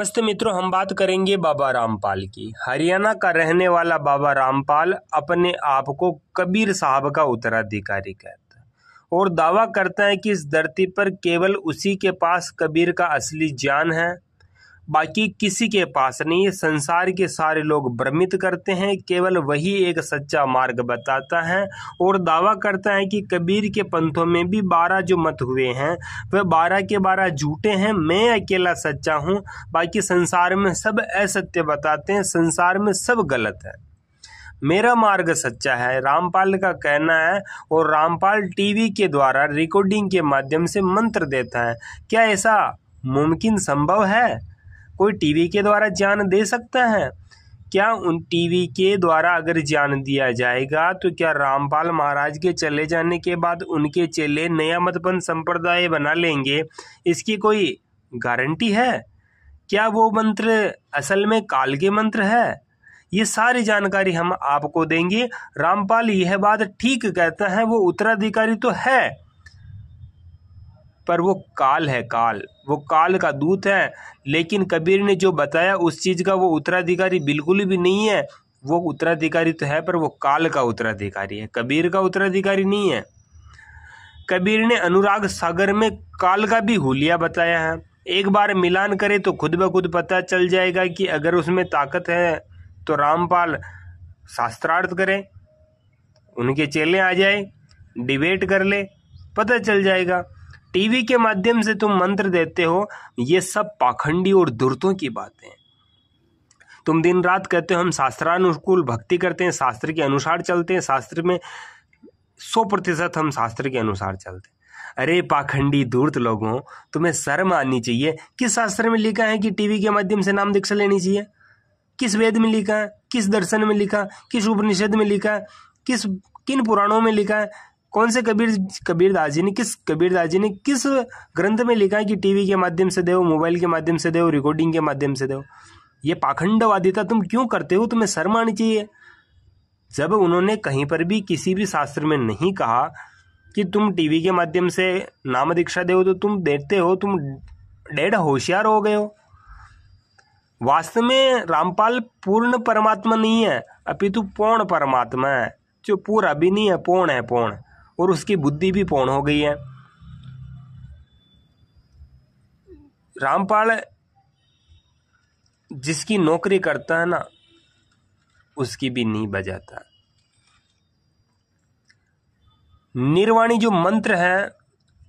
नमस्ते मित्रों हम बात करेंगे बाबा रामपाल की हरियाणा का रहने वाला बाबा रामपाल अपने आप को कबीर साहब का उत्तराधिकारी कहता है और दावा करता है कि इस धरती पर केवल उसी के पास कबीर का असली ज्ञान है बाकी किसी के पास नहीं है संसार के सारे लोग भ्रमित करते हैं केवल वही एक सच्चा मार्ग बताता है और दावा करता है कि कबीर के पंथों में भी बारह जो मत हुए हैं वह बारह के बारह झूठे हैं मैं अकेला सच्चा हूँ बाकी संसार में सब असत्य बताते हैं संसार में सब गलत है मेरा मार्ग सच्चा है रामपाल का कहना है और रामपाल टीवी के द्वारा रिकॉर्डिंग के माध्यम से मंत्र देता है क्या ऐसा मुमकिन संभव है कोई टीवी के द्वारा ज्ञान दे सकता है क्या उन टीवी के द्वारा अगर ज्ञान दिया जाएगा तो क्या रामपाल महाराज के चले जाने के बाद उनके चेले नया मतपन संप्रदाय बना लेंगे इसकी कोई गारंटी है क्या वो मंत्र असल में काल के मंत्र है ये सारी जानकारी हम आपको देंगे रामपाल यह बात ठीक कहता है वो उत्तराधिकारी तो है पर वो काल है काल वो काल का दूत है लेकिन कबीर ने जो बताया उस चीज़ का वो उत्तराधिकारी बिल्कुल भी नहीं है वो उत्तराधिकारी तो है पर वो काल का उत्तराधिकारी है कबीर का उत्तराधिकारी नहीं है कबीर ने अनुराग सागर में काल का भी हुलिया बताया है एक बार मिलान करे तो खुद ब खुद पता चल जाएगा कि अगर उसमें ताकत है तो रामपाल शास्त्रार्थ करें उनके चेले आ जाए डिबेट कर ले पता चल जाएगा टीवी के माध्यम से तुम मंत्र देते हो ये सब पाखंडी और दुर्तों की बातें तुम दिन रात कहते हो हम शास्त्रानुकूल भक्ति करते हैं शास्त्र के अनुसार चलते हैं शास्त्र में सौ प्रतिशत हम शास्त्र के अनुसार चलते हैं अरे पाखंडी दूर्त लोगों तुम्हें शर्म आनी चाहिए किस शास्त्र में लिखा है कि टीवी के माध्यम से नाम दीक्षा लेनी चाहिए किस वेद में लिखा है किस दर्शन में लिखा किस उपनिषद में लिखा किस किन पुराणों में लिखा है कौन से कबीर कबीरदास जी ने किस कबीरदास जी ने किस ग्रंथ में लिखा है कि टीवी के माध्यम से दो मोबाइल के माध्यम से दो रिकॉर्डिंग के माध्यम से दो ये पाखंडवादिता तुम क्यों करते हो तुम्हें शर्म आनी चाहिए जब उन्होंने कहीं पर भी किसी भी शास्त्र में नहीं कहा कि तुम टीवी के माध्यम से नाम दीक्षा दे तो तुम देखते हो तुम डेढ़ होशियार हो गए हो वास्तव में रामपाल पूर्ण परमात्मा नहीं है अपितु पूर्ण परमात्मा है जो पूरा भी नहीं है पूर्ण है पूर्ण और उसकी बुद्धि भी पूर्ण हो गई है रामपाल जिसकी नौकरी करता है ना उसकी भी नहीं बजाता निर्वाणी जो मंत्र है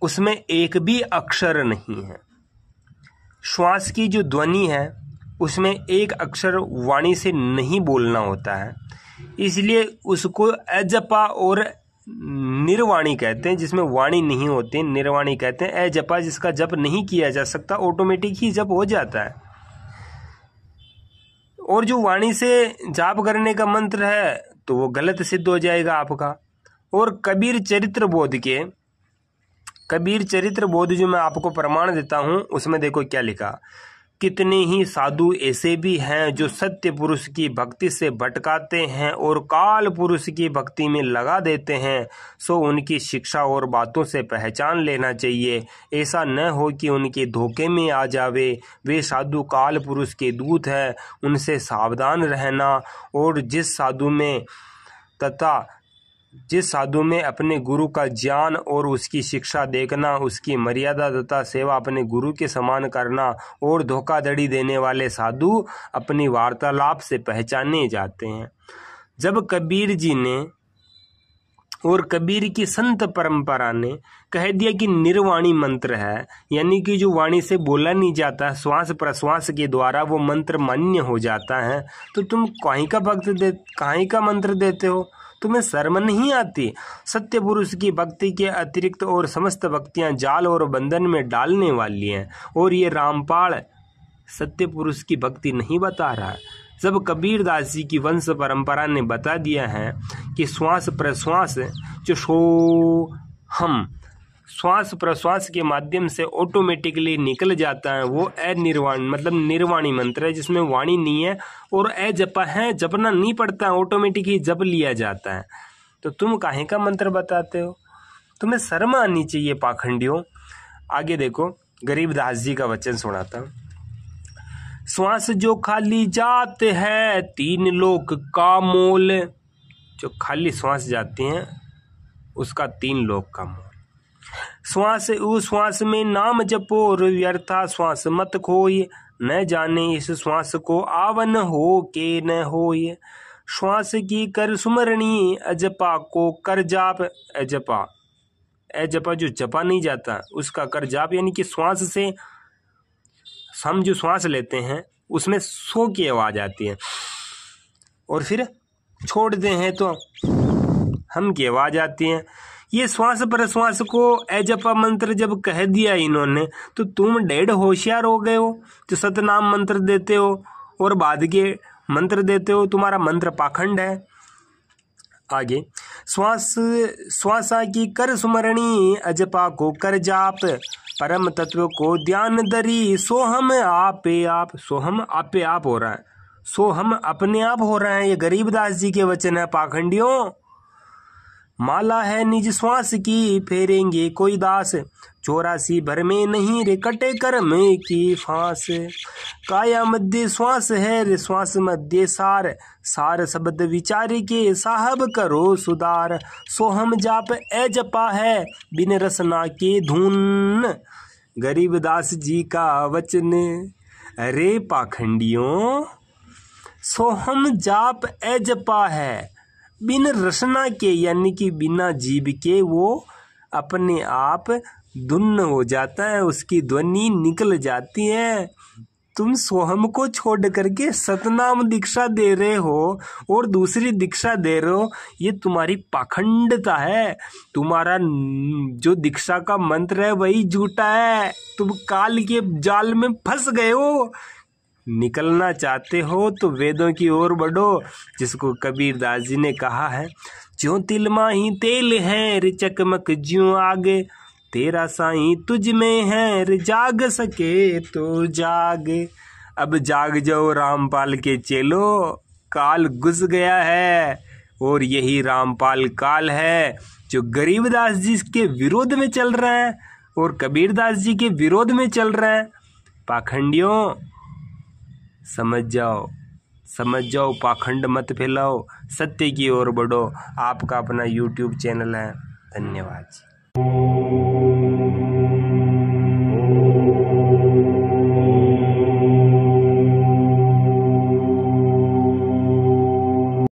उसमें एक भी अक्षर नहीं है श्वास की जो ध्वनि है उसमें एक अक्षर वाणी से नहीं बोलना होता है इसलिए उसको अजपा और निर्वाणी कहते हैं जिसमें वाणी नहीं होती निर्वाणी कहते हैं ए जपा जिसका जप नहीं किया जा सकता ऑटोमेटिक ही जप हो जाता है और जो वाणी से जाप करने का मंत्र है तो वो गलत सिद्ध हो जाएगा आपका और कबीर चरित्र बोध के कबीर चरित्र बोध जो मैं आपको प्रमाण देता हूं उसमें देखो क्या लिखा कितने ही साधु ऐसे भी हैं जो सत्य पुरुष की भक्ति से भटकाते हैं और काल पुरुष की भक्ति में लगा देते हैं सो उनकी शिक्षा और बातों से पहचान लेना चाहिए ऐसा न हो कि उनके धोखे में आ जावे वे साधु काल पुरुष के दूत हैं उनसे सावधान रहना और जिस साधु में तथा जिस साधु में अपने गुरु का ज्ञान और उसकी शिक्षा देखना उसकी मर्यादा तथा सेवा अपने गुरु के समान करना और धोखाधड़ी देने वाले साधु अपनी वार्तालाप से पहचाने जाते हैं जब कबीर जी ने और कबीर की संत परंपरा ने कह दिया कि निर्वाणी मंत्र है यानी कि जो वाणी से बोला नहीं जाता है श्वास प्रश्वास के द्वारा वो मंत्र मान्य हो जाता है तो तुम कहीं का भक्त दे कहीं का मंत्र देते हो तुम्हें शर्म नहीं आती सत्य पुरुष की भक्ति के अतिरिक्त और समस्त भक्तियां जाल और बंधन में डालने वाली हैं और ये रामपाल सत्य पुरुष की भक्ति नहीं बता रहा है जब कबीरदास जी की वंश परंपरा ने बता दिया है कि श्वास प्रश्वास जो शो हम श्वास प्रश्वास के माध्यम से ऑटोमेटिकली निकल जाता है वो अनिर्वाण मतलब निर्वाणी मंत्र है जिसमें वाणी नहीं है और ए है जपना नहीं पड़ता है ऑटोमेटिकली जप लिया जाता है तो तुम काहे का मंत्र बताते हो तुम्हें शर्म आनी चाहिए पाखंडियों आगे देखो गरीबदास जी का वचन सुनाता हूँ श्वास जो खाली जात है तीन लोक का मोल जो खाली श्वास जाती हैं उसका तीन लोक का मोल श्वास श्वास में नाम जपो व्यर्था श्वास मत खोय न जाने इस श्वास को आवन हो के न होय श्वास की कर सुमरणीय अजपा को कर जाप अजपा अजपा जो जपा नहीं जाता उसका कर जाप यानी कि श्वास से हम जो श्वास लेते हैं उसमें सो की आवाज़ आती है और फिर छोड़ते हैं तो हम की आवाज़ आती है ये श्वास प्रश्वास को एजपा मंत्र जब कह दिया इन्होंने तो तुम डेढ़ होशियार हो गए हो जो सतनाम मंत्र देते हो और बाद के मंत्र देते हो तुम्हारा मंत्र पाखंड है आगे श्वास श्वासा की कर सुमरणी अजपा को कर जाप परम तत्व को ध्यान दरी सोहम आपे आप सोहम आपे आप हो रहा है सोहम अपने आप हो रहा है ये गरीब दास जी के वचन है पाखंडियों माला है निज श्वास की फेरेंगे कोई दास चौरासी भर में नहीं रे कटे कर्म की फांस काया मध्य श्वास है रे श्वास मध्य सार सार शब्द विचार के साहब करो सुधार सोहम जाप ए जपा है बिन रसना के धुन गरीब दास जी का वचन अरे पाखंडियों सोहम जाप ए जपा है बिन रसना के यानी कि बिना जीव के वो अपने आप धुन्न हो जाता है उसकी ध्वनि निकल जाती है तुम सोहम को छोड़ करके सतनाम दीक्षा दे रहे हो और दूसरी दीक्षा दे रहे हो ये तुम्हारी पाखंडता है तुम्हारा जो दीक्षा का मंत्र है वही झूठा है तुम काल के जाल में फंस गए हो निकलना चाहते हो तो वेदों की ओर बढ़ो जिसको कबीर दास जी ने कहा है ज्यो तिलमा ही तेल है रिचकमक ज्यो आगे तेरा साई तुझ में है जाग सके तो जाग अब जाग जाओ रामपाल के चेलो काल घुस गया है और यही रामपाल काल है जो गरीबदास जी के विरोध में चल रहे हैं और कबीरदास जी के विरोध में चल रहे हैं पाखंडियों समझ जाओ समझ जाओ पाखंड मत फैलाओ सत्य की ओर बढ़ो आपका अपना यूट्यूब चैनल है धन्यवाद जी